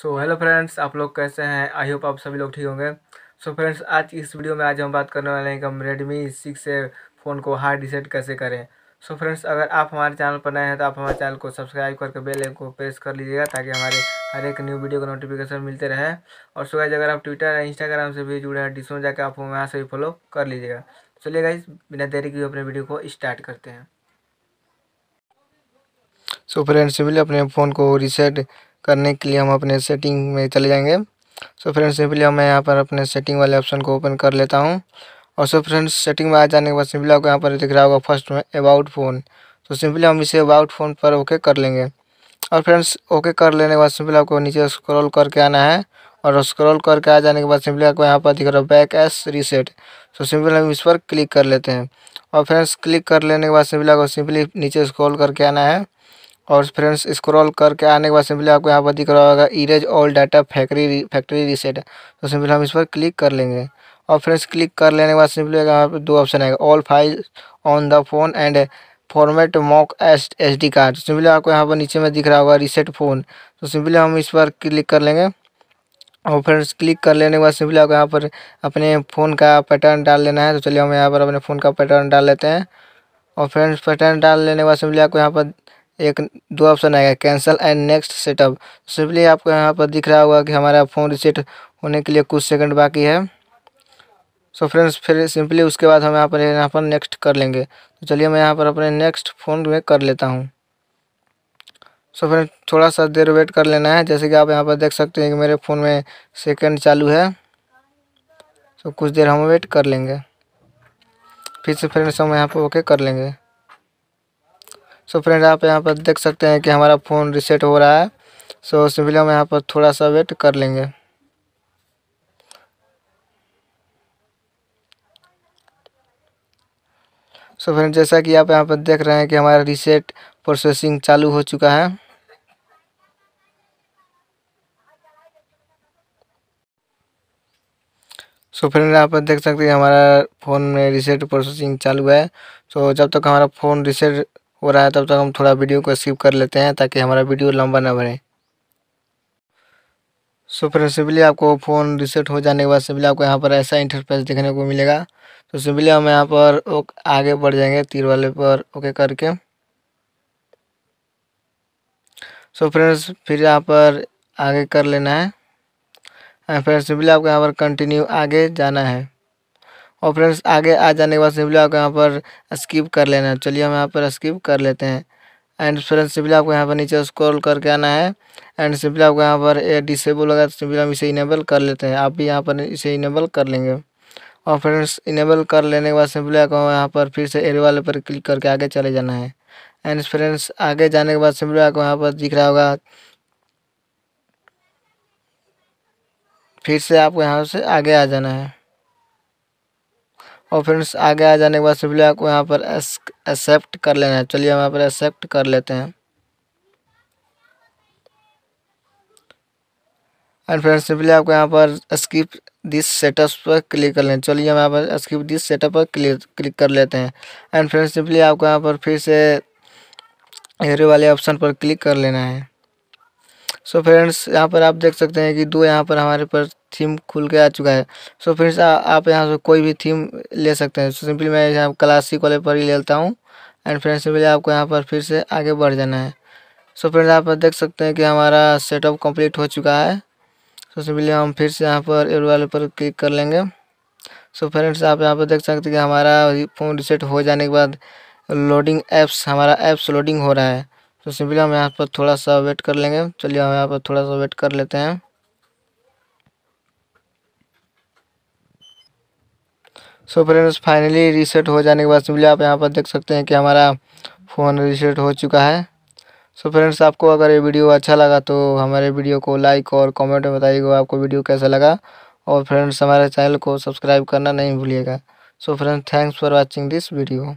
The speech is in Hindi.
सो हेलो फ्रेंड्स आप लोग कैसे हैं आई होप आप सभी लोग ठीक होंगे सो so, फ्रेंड्स आज इस वीडियो में आज हम बात करने वाले हैं कि हम रेडमी सिक्स ए फ़ोन को हार्ड रिसेट कैसे करें सो so, फ्रेंड्स अगर आप हमारे चैनल पर नए हैं तो आप हमारे चैनल को सब्सक्राइब करके बेल आइकन को प्रेस कर लीजिएगा ताकि हमारे हर एक न्यू वीडियो का नोटिफिकेशन मिलते रहे और सो गाइज अगर आप ट्विटर या इंस्टाग्राम से भी जुड़े हैं डिसो जाकर आप वहाँ से भी फॉलो कर लीजिएगा चलिए गाइज बिना देरी के अपने वीडियो को स्टार्ट करते हैं सो फ्रेंड्स सिंपली अपने फ़ोन को रिसेट करने के लिए हम अपने सेटिंग में चले जाएंगे सो फ्रेंड्स सिंपली मैं यहाँ पर अपने सेटिंग वाले ऑप्शन को ओपन कर लेता हूँ और सो फ्रेंड्स सेटिंग में आ जाने के बाद सिंपली आपको यहाँ पर दिख रहा होगा फर्स्ट में अबाउट फ़ोन तो सिंपली हम इसे अबाउट फ़ोन पर ओके कर लेंगे और फ्रेंड्स ओके कर लेने के बाद सिंपली आपको नीचे स्क्रॉल करके आना है और स्क्रॉल करके आ जाने के बाद सिंपली आपको यहाँ पर दिख रहा है बैक एस रीसेट तो सिंपली हम इस पर क्लिक कर लेते हैं और फ्रेंड्स क्लिक कर लेने के बाद सिंपली आपको सिंपली नीचे स्क्रॉल करके आना है और फ्रेंड्स स्क्रॉल करके आने के बाद सिंपली आपको यहाँ पर दिख रहा होगा erase all data factory factory reset तो सिंपली हम इस पर क्लिक कर लेंगे और फ्रेंड्स क्लिक कर लेने के बाद सिंपली यहाँ पर दो ऑप्शन आएगा all file on the phone and format mock S S D card simply आपको यहाँ पर नीचे में दिख रहा होगा रिसेट फ़ोन तो सिंपली हम इस पर क्लिक कर लेंगे और फ्रेंड्स क्लिक कर लेने के बाद सिंपली आपको यहाँ पर अपने फ़ोन का पैटर्न डाल लेना है तो चलिए हम यहाँ पर अपने फ़ोन का पैटर्न डाल लेते हैं और फ्रेंड्स पैटर्न डाल लेने के बाद सिंपली आपको यहाँ पर एक दो ऑप्शन आएगा cancel and next setup simply आपको यहाँ पर दिख रहा होगा कि हमारा फ़ोन रिसेट होने के लिए कुछ सेकंड बाकी है सो फ्रेंड्स फिर सिंपली उसके बाद हम यहाँ पर यहाँ पर नेक्स्ट कर लेंगे तो चलिए मैं यहाँ पर अपने नेक्स्ट फ़ोन में कर लेता हूँ सो फ्रेंड थोड़ा सा देर वेट कर लेना है जैसे कि आप यहाँ पर देख सकते हैं कि मेरे फ़ोन में सेकेंड चालू है सो कुछ देर हम वेट कर लेंगे फिर से फ्रेंड्स हम यहाँ पर ओके कर लेंगे सो फ्रेंड आप यहाँ पर देख सकते हैं कि हमारा फ़ोन रिसेट हो रहा है सो सिंपली हम यहाँ पर थोड़ा सा वेट कर लेंगे सो फ्रेंड जैसा कि आप यहाँ पर देख रहे हैं कि हमारा रिसेट प्रोसेसिंग चालू हो चुका है सो so फ्रेंड यहाँ पर देख सकते हैं हमारा फ़ोन में रिसेट प्रोसेसिंग चालू है सो so जब तक हमारा फ़ोन रिसेट हो रहा है तब तक हम थोड़ा वीडियो को स्किप कर लेते हैं ताकि हमारा वीडियो लंबा ना बने सो फिर सिंपली आपको फ़ोन रिसेट हो जाने के बाद सिंपली आपको यहाँ पर ऐसा इंटरफेस देखने को मिलेगा तो सिंपली हम यहाँ पर आगे बढ़ जाएंगे तीर वाले पर ओके करके सो so फ्रेंड्स फिर यहाँ पर आगे कर लेना है एंड फ्रेंड्स सिंपली आपको यहाँ पर कंटिन्यू आगे जाना है और फ्रेंड्स आगे आ जाने के बाद सिंपली आपको यहाँ पर स्किप कर लेना है चलिए हम यहाँ पर स्किप कर लेते हैं एंड फ्रेंड्स सिंपली आपको यहाँ पर नीचे स्क्रॉल करके आना है एंड सिंपली आपको यहाँ पर ये डिसेबल होगा तो सिंपली हम इसे इनेबल कर लेते हैं आप भी यहाँ पर इसे इनेबल कर लेंगे और फ्रेंड्स इनेबल कर लेने के बाद सिंपली आपको यहाँ पर फिर से एरो वाले पर क्लिक करके आगे चले जाना है एंड फ्रेंड्स आगे जाने के बाद सिंपली आपको यहाँ पर दिख रहा होगा फिर से आपको यहाँ से आगे आ जाना है और फ्रेंड्स आगे आ जाने के बाद सिंपली आपको यहाँ पर एक्सेप्ट कर लेना है चलिए हम यहाँ पर एक्सेप्ट कर लेते हैं एंड फ्रेंड्स सिंपली आपको यहाँ पर स्किप दिस सेटअप पर क्लिक कर लें चलिए हम यहाँ पर स्किप दिस सेटअप पर क्लिक कर लेते हैं एंड फ्रेंड्स सिंपली आपको यहाँ पर फिर से हेरे वाले ऑप्शन पर क्लिक कर लेना है सो फ्रेंड्स यहाँ पर आप देख सकते हैं कि दो यहाँ पर हमारे पर थीम खुल के आ चुका है सो फ्रेंड्स आप यहाँ से कोई भी थीम ले सकते हैं सिंपली मैं यहाँ क्लासिक वाले पर ही लेता हूँ एंड फ्रेंड्स सिंपली आपको यहाँ पर फिर से आगे बढ़ जाना है सो फ्रेंड्स यहाँ पर देख सकते हैं कि हमारा सेटअप कम्प्लीट हो चुका है सो सिंपली हम फिर से यहाँ पर एयर वाले पर क्लिक कर लेंगे सो फ्रेंड्स आप यहाँ पर देख सकते हैं कि हमारा फ़ोन रिसेट हो जाने के बाद लोडिंग एप्स हमारा ऐप्स लोडिंग हो रहा है तो सिंपली हम यहाँ पर थोड़ा सा वेट कर लेंगे चलिए हम यहाँ पर थोड़ा सा वेट कर लेते हैं सो फ्रेंड्स फाइनली रीसेट हो जाने के बाद सिंपली आप यहाँ पर देख सकते हैं कि हमारा फ़ोन रीसेट हो चुका है सो so फ्रेंड्स आपको अगर ये वीडियो अच्छा लगा तो हमारे वीडियो को लाइक और कमेंट में बताइएगा आपको वीडियो कैसा लगा और फ्रेंड्स हमारे चैनल को सब्सक्राइब करना नहीं भूलिएगा so friends thanks for watching this video